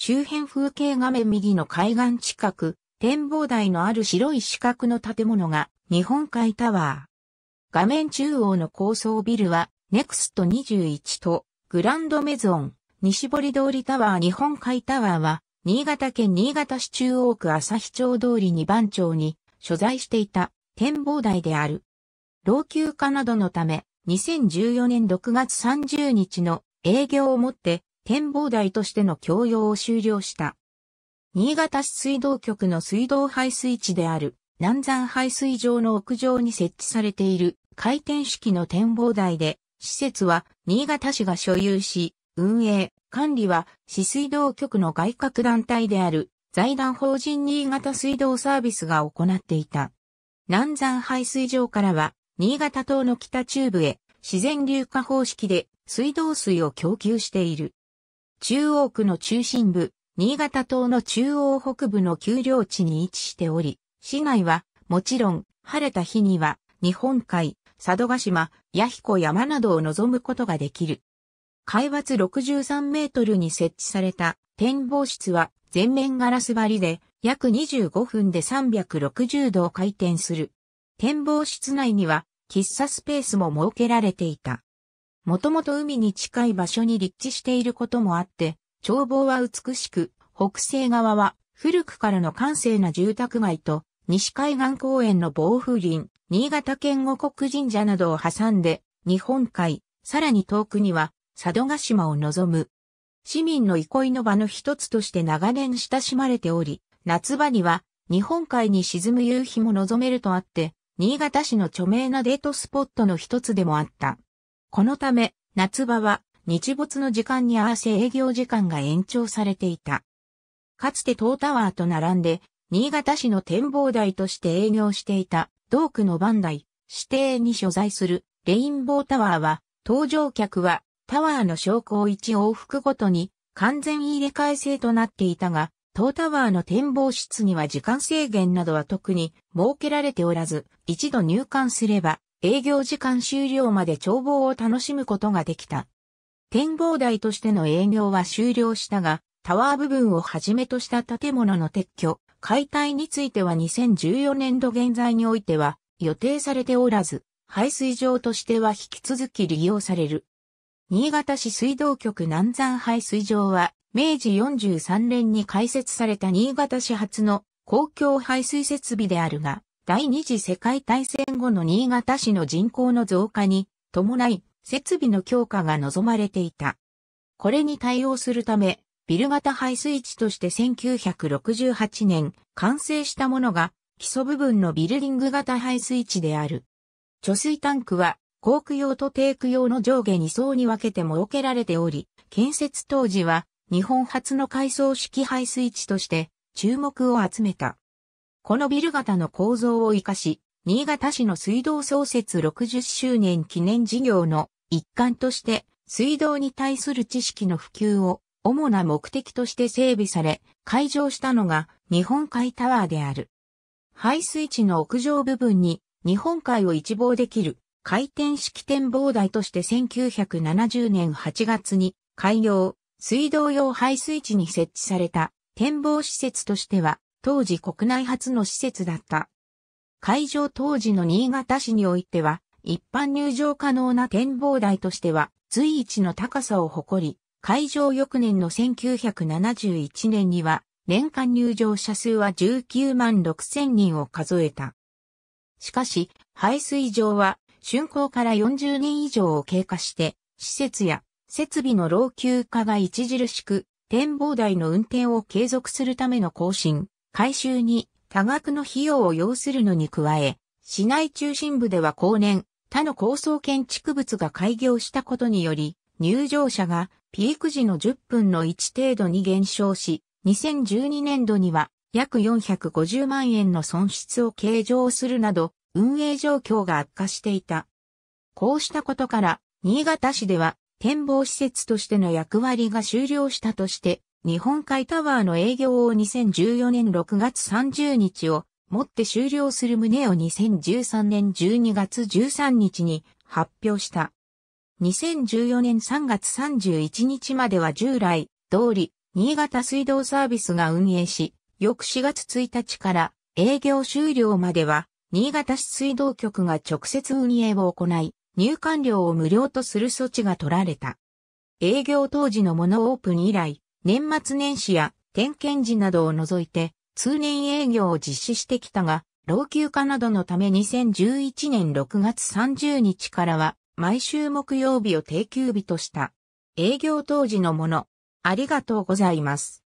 周辺風景画面右の海岸近く、展望台のある白い四角の建物が日本海タワー。画面中央の高層ビルは、ネクスト21とグランドメゾン、西堀通りタワー日本海タワーは、新潟県新潟市中央区日町通り2番町に所在していた展望台である。老朽化などのため、2014年6月30日の営業をもって展望台としての供用を終了した。新潟市水道局の水道排水地である南山排水場の屋上に設置されている回転式の展望台で、施設は新潟市が所有し、運営、管理は市水道局の外郭団体である財団法人新潟水道サービスが行っていた。南山排水場からは、新潟島の北中部へ自然流化方式で水道水を供給している。中央区の中心部、新潟島の中央北部の丘陵地に位置しており、市内は、もちろん、晴れた日には、日本海、佐渡島、八彦山などを望むことができる。海抜63メートルに設置された展望室は全面ガラス張りで約25分で360度回転する。展望室内には喫茶スペースも設けられていた。もともと海に近い場所に立地していることもあって、眺望は美しく、北西側は古くからの閑静な住宅街と、西海岸公園の防風林、新潟県五国神社などを挟んで、日本海、さらに遠くには、佐渡島を望む。市民の憩いの場の一つとして長年親しまれており、夏場には日本海に沈む夕日も望めるとあって、新潟市の著名なデートスポットの一つでもあった。このため、夏場は日没の時間に合わせ営業時間が延長されていた。かつて東タワーと並んで、新潟市の展望台として営業していた、同区の番台、指定に所在するレインボータワーは、搭乗客はタワーの昇降1往復ごとに完全入れ替え制となっていたが、東タワーの展望室には時間制限などは特に設けられておらず、一度入館すれば営業時間終了まで眺望を楽しむことができた。展望台としての営業は終了したが、タワー部分をはじめとした建物の撤去、解体については2014年度現在においては予定されておらず、排水場としては引き続き利用される。新潟市水道局南山排水場は、明治43年に開設された新潟市初の公共排水設備であるが、第二次世界大戦後の新潟市の人口の増加に伴い設備の強化が望まれていた。これに対応するため、ビル型排水池として1968年完成したものが基礎部分のビルディング型排水池である。貯水タンクは航空用と低空用の上下2層に分けて設けられており、建設当時は日本初の階層式排水池として注目を集めた。このビル型の構造を活かし、新潟市の水道創設60周年記念事業の一環として、水道に対する知識の普及を主な目的として整備され、開場したのが日本海タワーである。排水地の屋上部分に日本海を一望できる回転式展望台として1970年8月に開業、水道用排水地に設置された展望施設としては当時国内初の施設だった。会場当時の新潟市においては、一般入場可能な展望台としては、随一の高さを誇り、会場翌年の1971年には、年間入場者数は19万6千人を数えた。しかし、排水場は、竣工から40年以上を経過して、施設や設備の老朽化が著しく、展望台の運転を継続するための更新、改修に多額の費用を要するのに加え、市内中心部では後年、他の高層建築物が開業したことにより、入場者がピーク時の10分の1程度に減少し、2012年度には約450万円の損失を計上するなど、運営状況が悪化していた。こうしたことから、新潟市では展望施設としての役割が終了したとして、日本海タワーの営業を2014年6月30日をもって終了する旨を2013年12月13日に発表した。2014年3月31日までは従来通り新潟水道サービスが運営し、翌4月1日から営業終了までは新潟市水道局が直接運営を行い、入館料を無料とする措置が取られた。営業当時のモノオープン以来、年末年始や点検時などを除いて通年営業を実施してきたが、老朽化などのため2011年6月30日からは毎週木曜日を定休日とした。営業当時のもの、ありがとうございます。